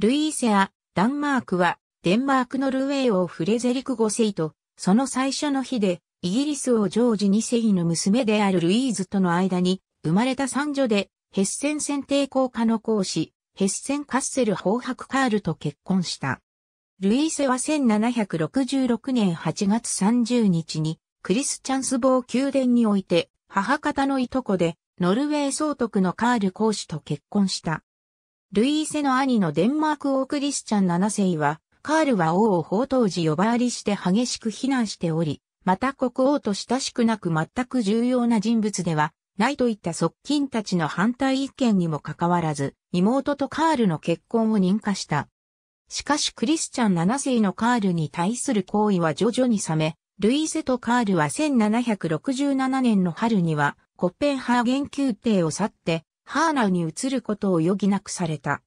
ルイーセア、ダンマークは、デンマークのルウェー王フレゼリク5世と、その最初の日で、イギリス王ジョージ2世の娘であるルイーズとの間に、生まれた三女で、ヘッセン選定校科の講師、ヘッセンカッセルホーハク・カールと結婚した。ルイーセは1766年8月30日に、クリスチャンスボー宮殿において、母方のいとこで、ノルウェー総督のカール公使と結婚した。ルイーセの兄のデンマーク王クリスチャン7世は、カールは王を宝刀時呼ばわりして激しく非難しており、また国王と親しくなく全く重要な人物では、ないといった側近たちの反対意見にもかかわらず、妹とカールの結婚を認可した。しかしクリスチャン7世のカールに対する行為は徐々に冷め、ルイーセとカールは1767年の春にはコッペンハーゲン宮廷を去ってハーナウに移ることを余儀なくされた。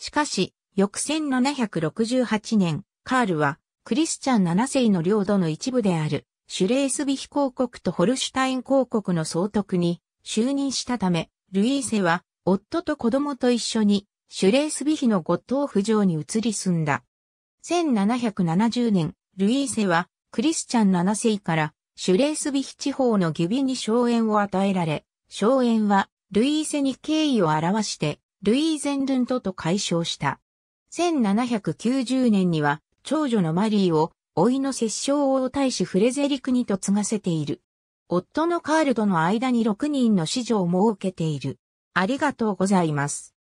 しかし、翌1768年、カールは、クリスチャン7世の領土の一部である、シュレースビヒ公国とホルシュタイン公国の総督に就任したため、ルイーセは、夫と子供と一緒に、シュレースビヒのゴッドーフ城に移り住んだ。1770年、ルイーセは、クリスチャン7世から、シュレースビヒ地方のギビに荘園を与えられ、荘園は、ルイーセに敬意を表して、ルイーゼンルントと解消した。1790年には、長女のマリーを、老いの摂政王大使フレゼリクにと継がせている。夫のカールとの間に6人の子女を設けている。ありがとうございます。